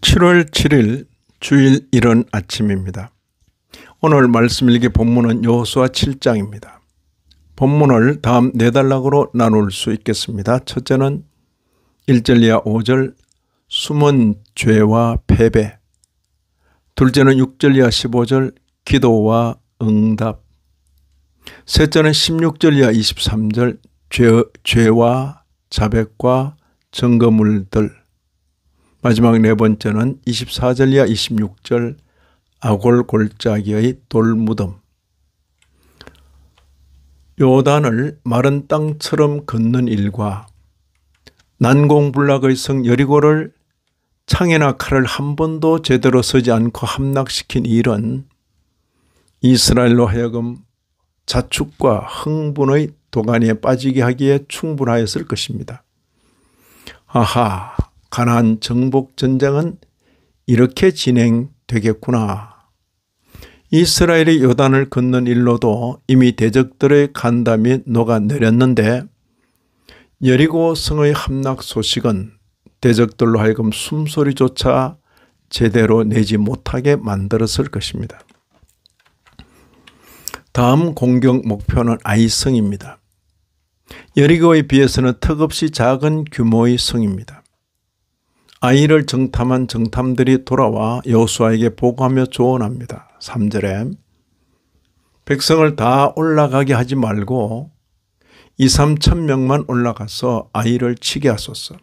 7월 7일 주일 이른 아침입니다. 오늘 말씀 읽기 본문은 여호수아 7장입니다. 본문을 다음 네 단락으로 나눌 수 있겠습니다. 첫째는 1절 이하 5절 숨은 죄와 패배 둘째는 6절 이하 15절 기도와 응답 셋째는 16절 이하 23절 죄, 죄와 자백과 증거물들 마지막 네 번째는 24절 이하 26절 아골 골짜기의 돌무덤. 요단을 마른 땅처럼 걷는 일과 난공불락의 성 여리고를 창에나 칼을 한 번도 제대로 서지 않고 함락시킨 일은 이스라엘로 하여금 자축과 흥분의 도가니에 빠지게 하기에 충분하였을 것입니다. 아하, 가나안 정복 전쟁은 이렇게 진행되겠구나. 이스라엘이 요단을 걷는 일로도 이미 대적들의 간담이 녹아내렸는데 여리고 성의 함락 소식은 대적들로 하여금 숨소리조차 제대로 내지 못하게 만들었을 것입니다. 다음 공격 목표는 아이성입니다. 여리고에 비해서는 턱없이 작은 규모의 성입니다. 아이를 정탐한 정탐들이 돌아와 여수아에게 보고하며 조언합니다. 3절에 백성을 다 올라가게 하지 말고 2, 3천 명만 올라가서 아이를 치게 하소서.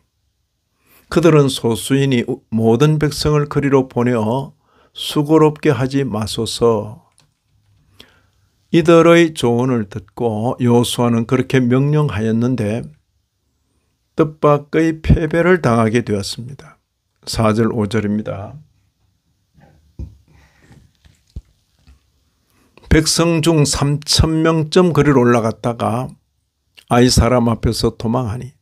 그들은 소수인이 모든 백성을 그리로 보내어 수고롭게 하지 마소서. 이들의 조언을 듣고 여수아는 그렇게 명령하였는데 뜻밖의 패배를 당하게 되었습니다. 4절 5절입니다. 백성 중 3천 명쯤 거리로 올라갔다가 아이 사람 앞에서 도망하니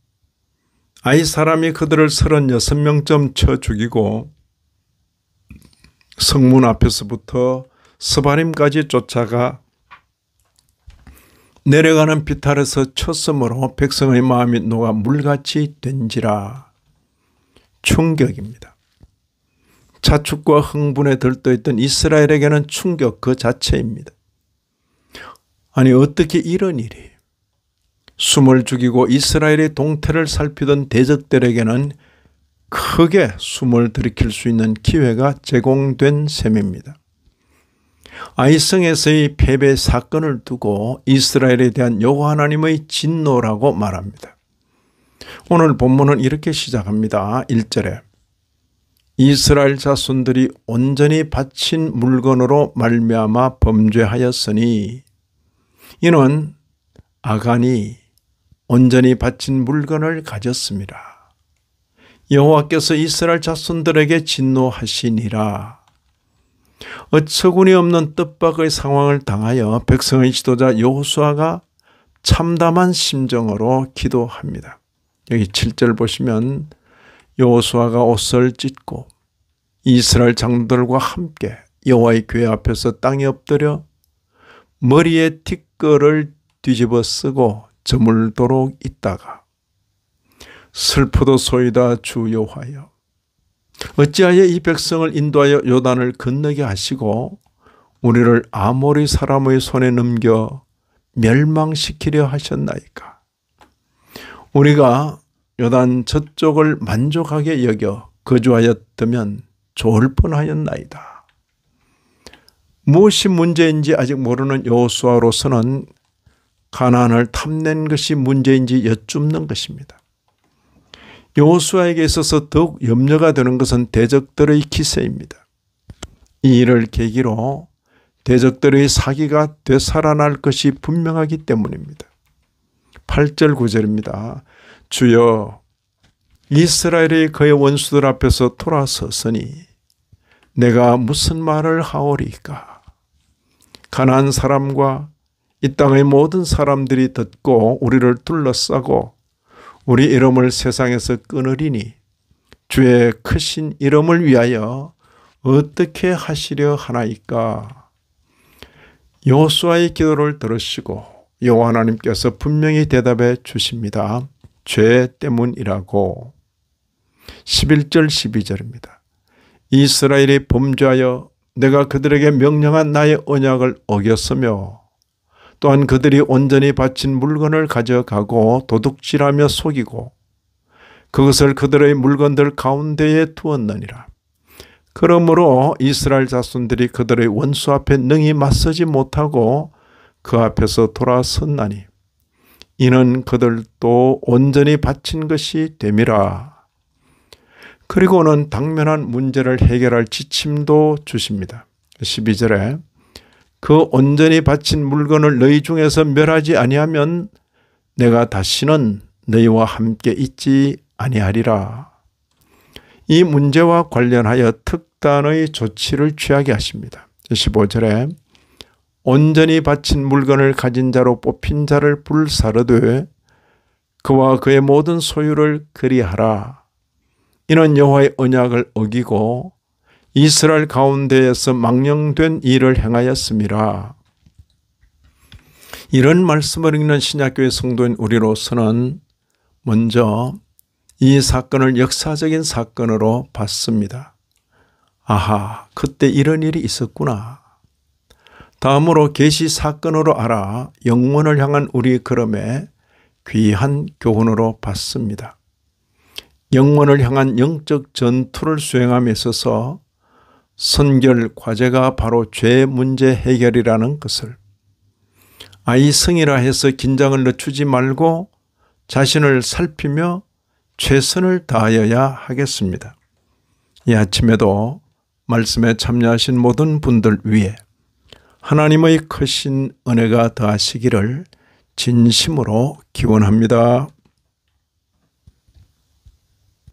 아이 사람이 그들을 36명쯤 쳐 죽이고 성문 앞에서부터 스바림까지 쫓아가 내려가는 비탈에서 쳤으므로 백성의 마음이 녹아 물같이 된지라 충격입니다. 자축과 흥분에 들떠있던 이스라엘에게는 충격 그 자체입니다. 아니 어떻게 이런 일이 숨을 죽이고 이스라엘의 동태를 살피던 대적들에게는 크게 숨을 들이킬 수 있는 기회가 제공된 셈입니다. 아이성에서의 패배 사건을 두고 이스라엘에 대한 여호와 하나님의 진노라고 말합니다. 오늘 본문은 이렇게 시작합니다. 1절에 이스라엘 자손들이 온전히 바친 물건으로 말미암아 범죄하였으니 이는 아간이 온전히 바친 물건을 가졌습니다. 여호와께서 이스라엘 자손들에게 진노하시니라 어처구니 없는 뜻밖의 상황을 당하여 백성의 지도자 요호수아가 참담한 심정으로 기도합니다. 여기 7절 보시면 여수아가 옷을 찢고 이스라엘 장들과 함께 여호와의 교회 앞에서 땅에 엎드려 머리에 티끌을 뒤집어 쓰고 저물도록 있다가 슬프도 소이다 주 여호와여 어찌하여 이 백성을 인도하여 요단을 건너게 하시고 우리를 아모리 사람의 손에 넘겨 멸망시키려 하셨나이까? 우리가 요단 저쪽을 만족하게 여겨 거주하였다면 좋을 뻔하였나이다. 무엇이 문제인지 아직 모르는 여호수아로서는 가난을 탐낸 것이 문제인지 여쭙는 것입니다. 요호수아에게 있어서 더욱 염려가 되는 것은 대적들의 기세입니다. 이 일을 계기로 대적들의 사기가 되살아날 것이 분명하기 때문입니다. 8절 9절입니다. 주여 이스라엘의 그의 원수들 앞에서 돌아섰으니 내가 무슨 말을 하오리까 가난 사람과 이 땅의 모든 사람들이 듣고 우리를 둘러싸고 우리 이름을 세상에서 끊으리니 주의 크신 이름을 위하여 어떻게 하시려 하나이까? 여호수아의 기도를 들으시고 여호와 하나님께서 분명히 대답해 주십니다. 죄 때문이라고 11절 12절입니다. 이스라엘이 범죄하여 내가 그들에게 명령한 나의 언약을 어겼으며 또한 그들이 온전히 바친 물건을 가져가고 도둑질하며 속이고 그것을 그들의 물건들 가운데에 두었느니라. 그러므로 이스라엘 자손들이 그들의 원수 앞에 능히 맞서지 못하고 그 앞에서 돌아섰나니 이는 그들도 온전히 바친 것이 됨이라. 그리고는 당면한 문제를 해결할 지침도 주십니다. 12절에 그 온전히 바친 물건을 너희 중에서 멸하지 아니하면 내가 다시는 너희와 함께 있지 아니하리라. 이 문제와 관련하여 특단의 조치를 취하게 하십니다. 15절에 온전히 바친 물건을 가진 자로 뽑힌 자를 불사르되 그와 그의 모든 소유를 그리하라. 이는 여호와의 언약을 어기고 이스라엘 가운데에서 망령된 일을 행하였습니다. 이런 말씀을 읽는 신약교회 성도인 우리로서는 먼저 이 사건을 역사적인 사건으로 봤습니다. 아하, 그때 이런 일이 있었구나. 다음으로 계시 사건으로 알아 영혼을 향한 우리 걸음에 귀한 교훈으로 봤습니다. 영혼을 향한 영적 전투를 수행함에 있어서 선결 과제가 바로 죄 문제 해결이라는 것을 아이성이라 해서 긴장을 늦추지 말고 자신을 살피며 최선을 다하여야 하겠습니다. 이 아침에도 말씀에 참여하신 모든 분들 위해 하나님의 크신 은혜가 더하시기를 진심으로 기원합니다.